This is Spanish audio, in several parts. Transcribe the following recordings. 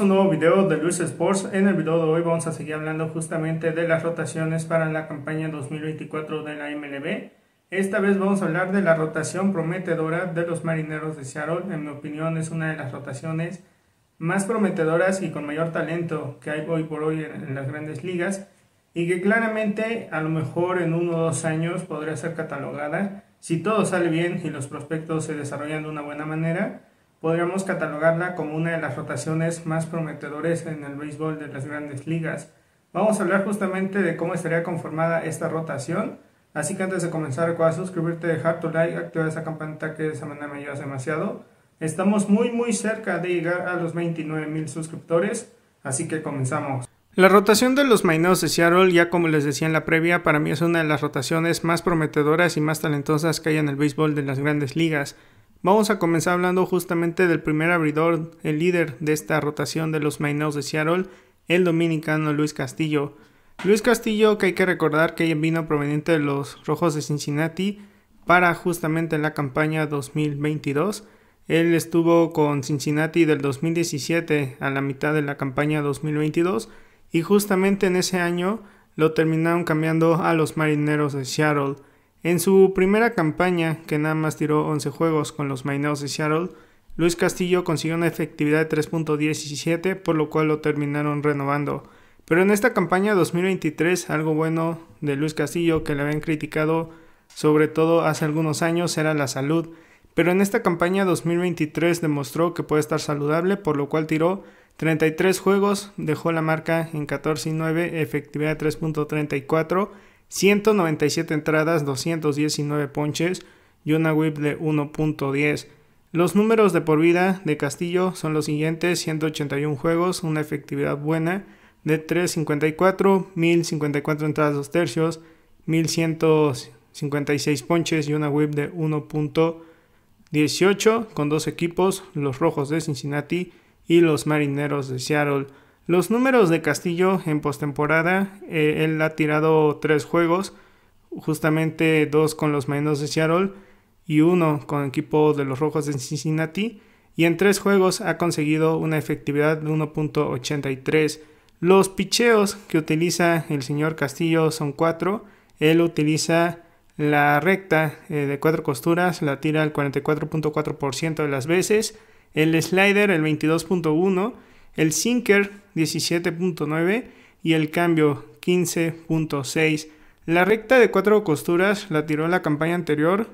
un nuevo video de Luis Sports. En el video de hoy vamos a seguir hablando justamente de las rotaciones para la campaña 2024 de la MLB. Esta vez vamos a hablar de la rotación prometedora de los marineros de Seattle. En mi opinión es una de las rotaciones más prometedoras y con mayor talento que hay hoy por hoy en, las grandes ligas y que claramente a lo mejor en uno o dos años podría ser catalogada si todo sale bien y los prospectos se desarrollan de una buena manera podríamos catalogarla como una de las rotaciones más prometedoras en el béisbol de las grandes ligas. Vamos a hablar justamente de cómo estaría conformada esta rotación. Así que antes de comenzar, recuerda suscribirte, dejar tu like, activar esa campanita que de esa manera me ayudas demasiado. Estamos muy muy cerca de llegar a los 29 mil suscriptores, así que comenzamos. La rotación de los Maineos de Seattle, ya como les decía en la previa, para mí es una de las rotaciones más prometedoras y más talentosas que hay en el béisbol de las grandes ligas. Vamos a comenzar hablando justamente del primer abridor, el líder de esta rotación de los marineros de Seattle, el dominicano Luis Castillo. Luis Castillo, que hay que recordar que vino proveniente de los Rojos de Cincinnati para justamente la campaña 2022. Él estuvo con Cincinnati del 2017 a la mitad de la campaña 2022 y justamente en ese año lo terminaron cambiando a los Marineros de Seattle. En su primera campaña, que nada más tiró 11 juegos con los Mineros de Seattle, Luis Castillo consiguió una efectividad de 3.17, por lo cual lo terminaron renovando. Pero en esta campaña 2023, algo bueno de Luis Castillo que le habían criticado sobre todo hace algunos años era la salud. Pero en esta campaña 2023 demostró que puede estar saludable, por lo cual tiró 33 juegos, dejó la marca en 14 y 9, efectividad 3.34 197 entradas, 219 ponches y una whip de 1.10. Los números de por vida de Castillo son los siguientes, 181 juegos, una efectividad buena de 354, 1054 entradas dos tercios, 1156 ponches y una whip de 1.18 con dos equipos, los Rojos de Cincinnati y los Marineros de Seattle. Los números de Castillo en postemporada, eh, él ha tirado tres juegos, justamente dos con los Marinos de Seattle y uno con el equipo de los Rojos de Cincinnati, y en tres juegos ha conseguido una efectividad de 1.83. Los picheos que utiliza el señor Castillo son cuatro, él utiliza la recta eh, de cuatro costuras, la tira el 44.4% de las veces, el slider el 22.1%, el sinker 17.9 y el cambio 15.6. La recta de cuatro costuras la tiró en la campaña anterior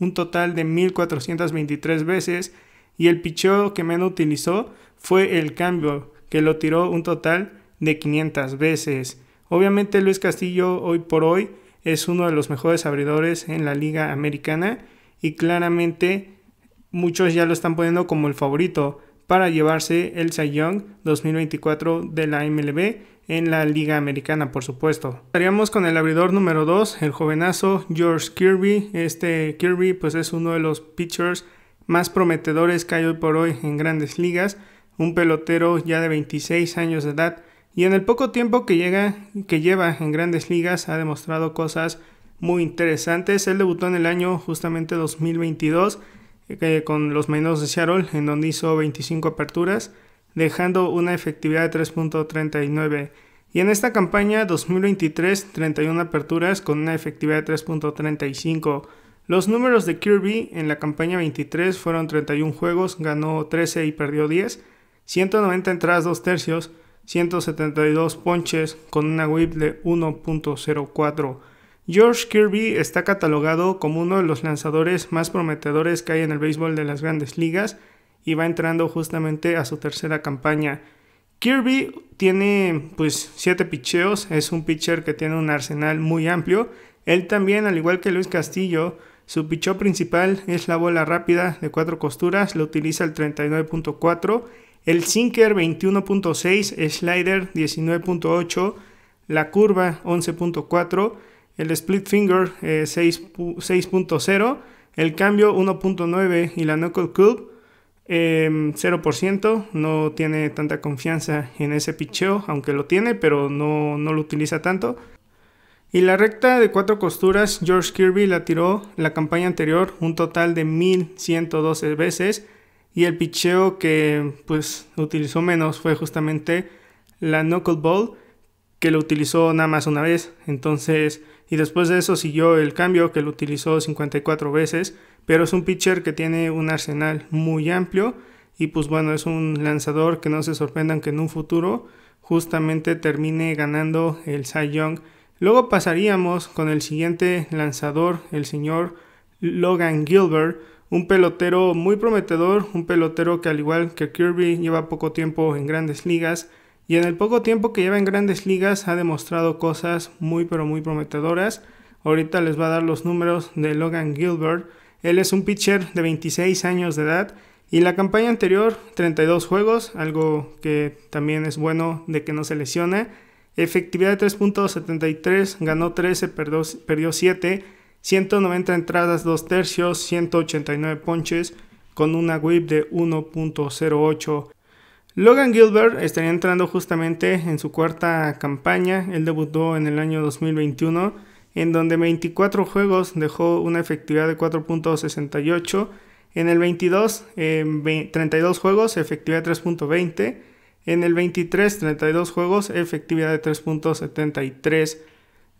un total de 1423 veces y el picheo que menos utilizó fue el cambio que lo tiró un total de 500 veces. Obviamente Luis Castillo hoy por hoy es uno de los mejores abridores en la liga americana y claramente muchos ya lo están poniendo como el favorito para llevarse el Cy Young 2024 de la MLB en la Liga Americana, por supuesto. Estaríamos con el abridor número 2, el jovenazo George Kirby. Este Kirby pues es uno de los pitchers más prometedores que hay hoy por hoy en grandes ligas, un pelotero ya de 26 años de edad y en el poco tiempo que, llega, que lleva en grandes ligas ha demostrado cosas muy interesantes. Él debutó en el año justamente 2022 con los menos de Seattle, en donde hizo 25 aperturas, dejando una efectividad de 3.39. Y en esta campaña 2023, 31 aperturas con una efectividad de 3.35. Los números de Kirby en la campaña 23 fueron 31 juegos, ganó 13 y perdió 10, 190 entradas 2 tercios, 172 ponches con una whip de 1.04. George Kirby está catalogado como uno de los lanzadores más prometedores que hay en el béisbol de las grandes ligas y va entrando justamente a su tercera campaña. Kirby tiene pues 7 picheos, es un pitcher que tiene un arsenal muy amplio. Él también, al igual que Luis Castillo, su picheo principal es la bola rápida de cuatro costuras, lo utiliza el 39.4, el sinker 21.6, slider 19.8, la curva 11.4, el split finger 6.0, eh, el cambio 1.9 y la knuckle club 0%, em, no tiene tanta confianza en ese picheo, aunque lo tiene, pero no, lo utiliza tanto. Y la recta de cuatro costuras, George Kirby la tiró la campaña anterior un total de 1112 veces. Y el picheo que pues utilizó menos fue justamente la knuckleball que lo utilizó nada más una vez. Entonces, y después de eso siguió el cambio que lo utilizó 54 veces, pero es un pitcher que tiene un arsenal muy amplio y pues bueno, es un lanzador que no se sorprendan que en un futuro justamente termine ganando el Cy Young. Luego pasaríamos con el siguiente lanzador, el señor Logan Gilbert, un pelotero muy prometedor, un pelotero que al igual que Kirby lleva poco tiempo en grandes ligas, y en el poco tiempo que lleva en grandes ligas ha demostrado cosas muy pero muy prometedoras. Ahorita les va a dar los números de Logan Gilbert. Él es un pitcher de 26 años de edad y la campaña anterior 32 juegos, algo que también es bueno de que no se lesione. Efectividad de 3.73, ganó 13, perdió, perdió 7, 190 entradas, 2 tercios, 189 ponches con una whip de 1.08. Logan Gilbert estaría entrando justamente en su cuarta campaña. Él debutó en el año 2021, en donde 24 juegos dejó una efectividad de 4.68. En el 22, 32 juegos, efectividad 3.20. En el 23, 32 juegos, efectividad de 3.73.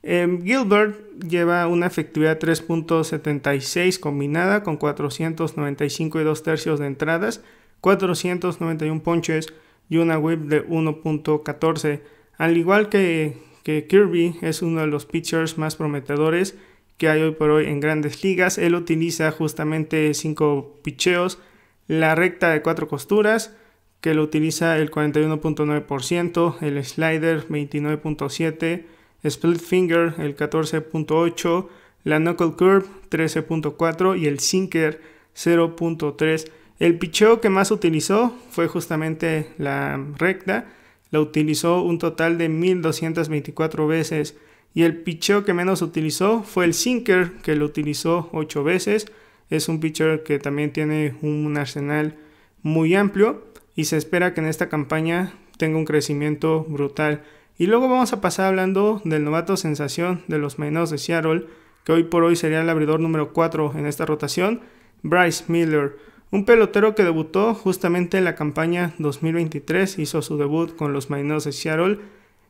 Em, Gilbert lleva una efectividad 3.76 combinada con 495 y 2 tercios de entradas 491 ponches y una whip de 1.14. Al igual que, Kirby, es uno de los pitchers más prometedores que hay hoy por hoy en grandes ligas. Él utiliza justamente 5 picheos, la recta de 4 costuras, que lo utiliza el 41.9%, el slider 29.7%, split finger el 14.8%, la knuckle curve 13.4% y el sinker 0.3%. El picheo que más utilizó fue justamente la recta, la utilizó un total de 1224 veces y el picheo que menos utilizó fue el sinker que lo utilizó 8 veces. Es un pitcher que también tiene un arsenal muy amplio y se espera que en esta campaña tenga un crecimiento brutal. Y luego vamos a pasar hablando del novato sensación de los menores de Seattle, que hoy por hoy sería el abridor número 4 en esta rotación, Bryce Miller. Un pelotero que debutó justamente en la campaña 2023, hizo su debut con los Marineros de Seattle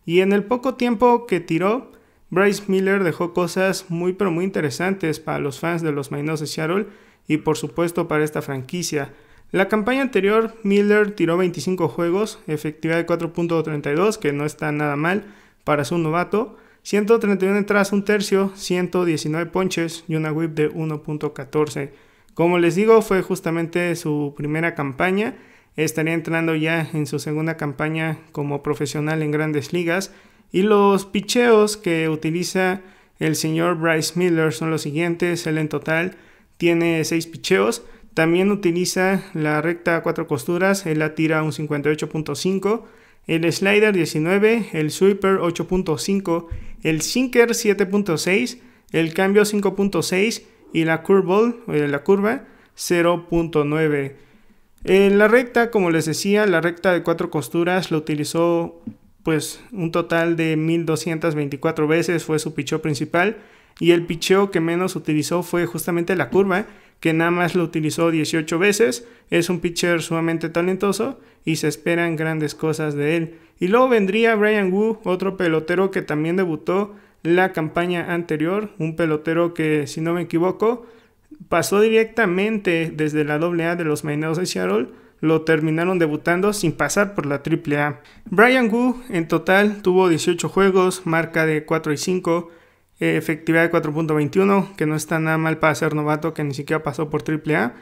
y en el poco tiempo que tiró, Bryce Miller dejó cosas muy pero muy interesantes para los fans de los Marineros de Seattle y por supuesto para esta franquicia. La campaña anterior, Miller tiró 25 juegos, efectividad de 4.32, que no está nada mal para su novato, 131 entradas, un tercio, 119 ponches y una whip de 1.14. Como les digo, fue justamente su primera campaña. Estaría entrando ya en su segunda campaña como profesional en grandes ligas. Y los picheos que utiliza el señor Bryce Miller son los siguientes. Él en total tiene 6 picheos. También utiliza la recta a 4 costuras. Él la tira un 58.5. El slider 19. El sweeper 8.5. El sinker 7.6. El cambio 5.6 y la curva, eh, la curva 0.9. En la recta, como les decía, la recta de cuatro costuras lo utilizó pues un total de 1224 veces fue su picheo principal y el picheo que menos utilizó fue justamente la curva que nada más lo utilizó 18 veces, es un pitcher sumamente talentoso y se esperan grandes cosas de él. Y luego vendría Brian Wu, otro pelotero que también debutó la campaña anterior, un pelotero que, si no me equivoco, pasó directamente desde la AA de los Maineos de Seattle, lo terminaron debutando sin pasar por la AAA. Brian Wu en total tuvo 18 juegos, marca de 4 y 5, efectividad de 4.21, que no está nada mal para ser novato que ni siquiera pasó por AAA.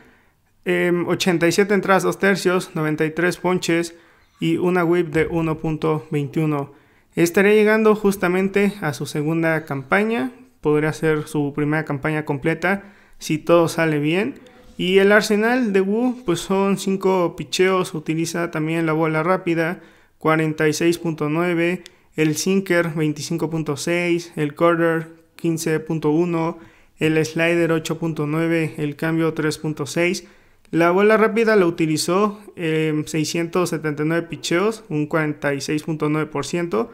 87 em, entradas, 2 tercios, 93 ponches y una whip de 1.21. Estaría llegando justamente a su segunda campaña, podría ser su primera campaña completa si todo sale bien. Y el arsenal de Wu pues son 5 picheos, utiliza también la bola rápida 46.9, el sinker 25.6, el quarter 15.1, el slider 8.9, el cambio 3.6 la bola rápida la utilizó em, en 679 picheos, un 46.9%,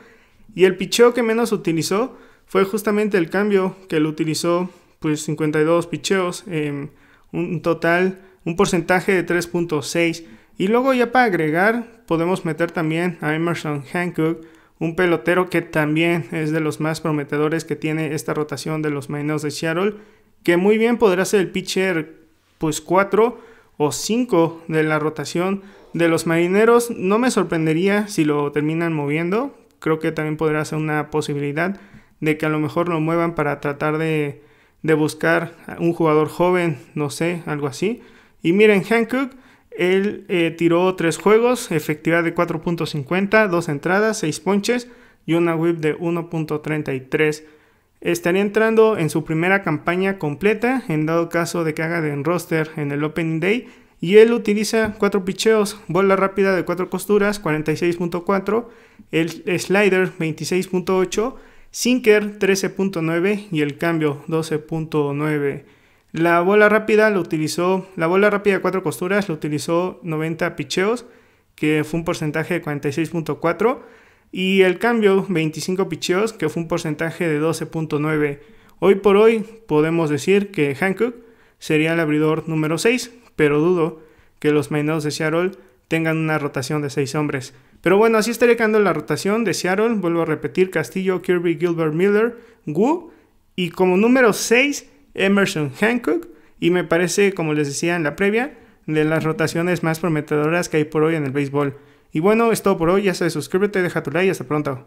y el picheo que menos utilizó fue justamente el cambio que lo utilizó, pues 52 picheos, em, un total, un porcentaje de 3.6. Y luego ya para agregar podemos meter también a Emerson Hancock, un pelotero que también es de los más prometedores que tiene esta rotación de los Marineros de Seattle, que muy bien podrá ser el pitcher pues 4 o 5 de la rotación de los marineros. No me sorprendería si lo terminan moviendo. Creo que también podrá ser una posibilidad de que a lo mejor lo muevan para tratar de, de buscar un jugador joven, no sé, algo así. Y miren, Hankook. él eh, tiró 3 juegos, efectividad de 4.50, 2 entradas, 6 ponches y una whip de 1.33. Estaría entrando en su primera campaña completa, en dado caso de que haga de roster en el Opening Day. Y él utiliza cuatro picheos, bola rápida de cuatro costuras, 46.4, el slider 26.8, sinker 13.9 y el cambio 12.9. La bola rápida lo utilizó, la bola rápida de cuatro costuras lo utilizó 90 picheos, que fue un porcentaje de 46.4. Y el cambio, 25 picheos, que fue un porcentaje de 12.9. Hoy por hoy podemos decir que Hancock sería el abridor número 6, pero dudo que los Marineros de Seattle tengan una rotación de 6 hombres. Pero bueno, así estaría quedando la rotación de Seattle. Vuelvo a repetir, Castillo, Kirby, Gilbert, Miller, Wu. Y como número 6, Emerson Hancock. Y me parece, como les decía en la previa, de las rotaciones más prometedoras que hay por hoy en el béisbol. Y bueno, es todo por hoy. Ya sabes, suscríbete, deja tu like y hasta pronto.